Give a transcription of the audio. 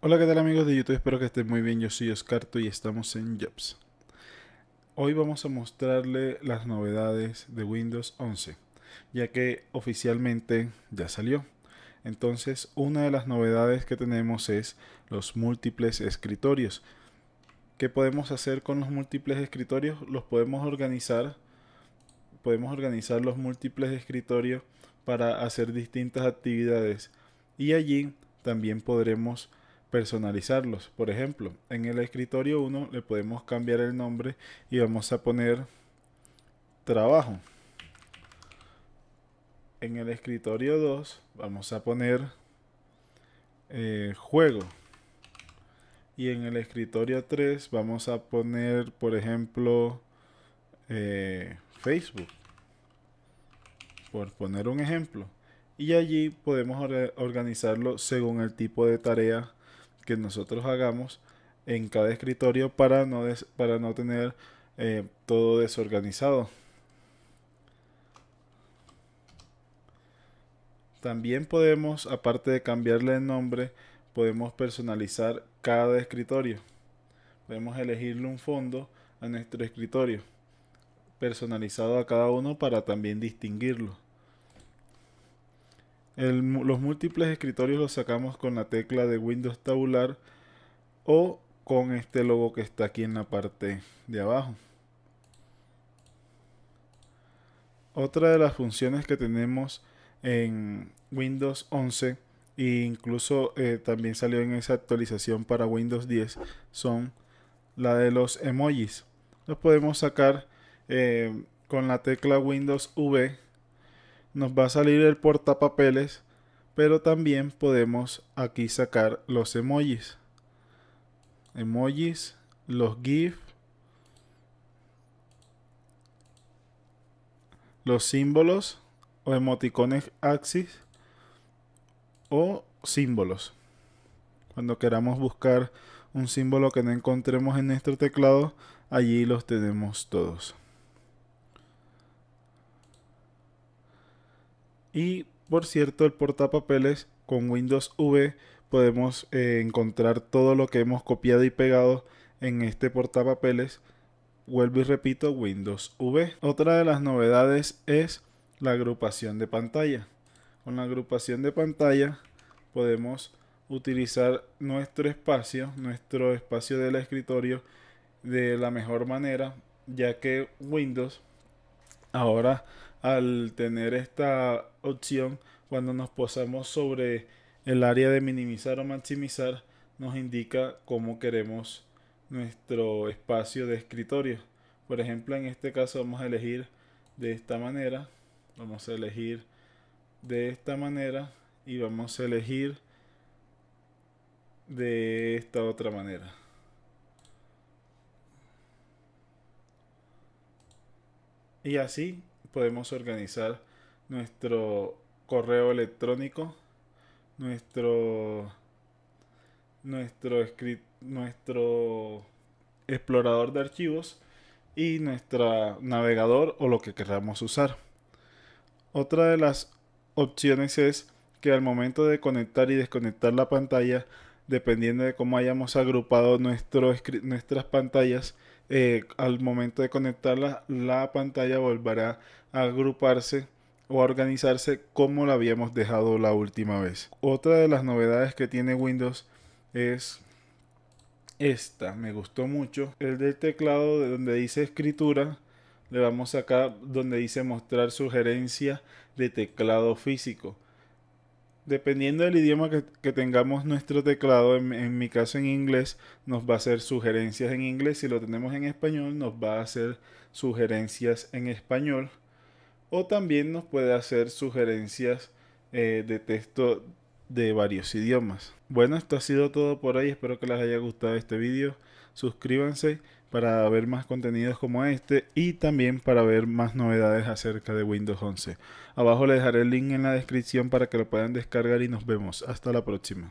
Hola, ¿qué tal amigos de YouTube? Espero que estén muy bien. Yo soy Oscarto y estamos en Jobs. Hoy vamos a mostrarle las novedades de Windows 11, ya que oficialmente ya salió. Entonces, una de las novedades que tenemos es los múltiples escritorios. ¿Qué podemos hacer con los múltiples escritorios? Los podemos organizar. Podemos organizar los múltiples escritorios para hacer distintas actividades. Y allí también podremos personalizarlos. Por ejemplo, en el escritorio 1 le podemos cambiar el nombre y vamos a poner trabajo. En el escritorio 2 vamos a poner eh, juego. Y en el escritorio 3 vamos a poner, por ejemplo, eh, Facebook. Por poner un ejemplo. Y allí podemos organizarlo según el tipo de tarea que nosotros hagamos en cada escritorio para no, para no tener eh, todo desorganizado. También podemos, aparte de cambiarle el nombre, podemos personalizar cada escritorio. Podemos elegirle un fondo a nuestro escritorio, personalizado a cada uno para también distinguirlo los múltiples escritorios los sacamos con la tecla de Windows tabular o con este logo que está aquí en la parte de abajo. Otra de las funciones que tenemos en Windows 11 e incluso eh, también salió en esa actualización para Windows 10 son la de los emojis. Los podemos sacar eh, con la tecla Windows V nos va a salir el portapapeles, pero también podemos aquí sacar los emojis. Emojis, los GIF, los símbolos o emoticones axis o símbolos. Cuando queramos buscar un símbolo que no encontremos en nuestro teclado, allí los tenemos todos. Y por cierto, el portapapeles con Windows V podemos eh, encontrar todo lo que hemos copiado y pegado en este portapapeles. Vuelvo y repito, Windows V. Otra de las novedades es la agrupación de pantalla. Con la agrupación de pantalla podemos utilizar nuestro espacio, nuestro espacio del escritorio de la mejor manera, ya que Windows ahora al tener esta opción, cuando nos posamos sobre el área de minimizar o maximizar, nos indica cómo queremos nuestro espacio de escritorio. Por ejemplo, en este caso vamos a elegir de esta manera, vamos a elegir de esta manera y vamos a elegir de esta otra manera. Y así podemos organizar nuestro correo electrónico, nuestro nuestro script, nuestro explorador de archivos y nuestro navegador o lo que queramos usar. Otra de las opciones es que al momento de conectar y desconectar la pantalla, dependiendo de cómo hayamos agrupado nuestro, nuestras pantallas, eh, al momento de conectarla, la pantalla volverá a agruparse o a organizarse como la habíamos dejado la última vez. Otra de las novedades que tiene Windows es esta, me gustó mucho. El del teclado donde dice escritura, le vamos acá donde dice mostrar sugerencia de teclado físico. Dependiendo del idioma que, tengamos nuestro teclado, en, mi caso en inglés, nos va a hacer sugerencias en inglés. Si lo tenemos en español, nos va a hacer sugerencias en español. O también nos puede hacer sugerencias eh, de texto de varios idiomas. Bueno, esto ha sido todo por hoy. Espero que les haya gustado este video. Suscríbanse para ver más contenidos como este y también para ver más novedades acerca de Windows 11. Abajo les dejaré el link en la descripción para que lo puedan descargar y nos vemos. Hasta la próxima.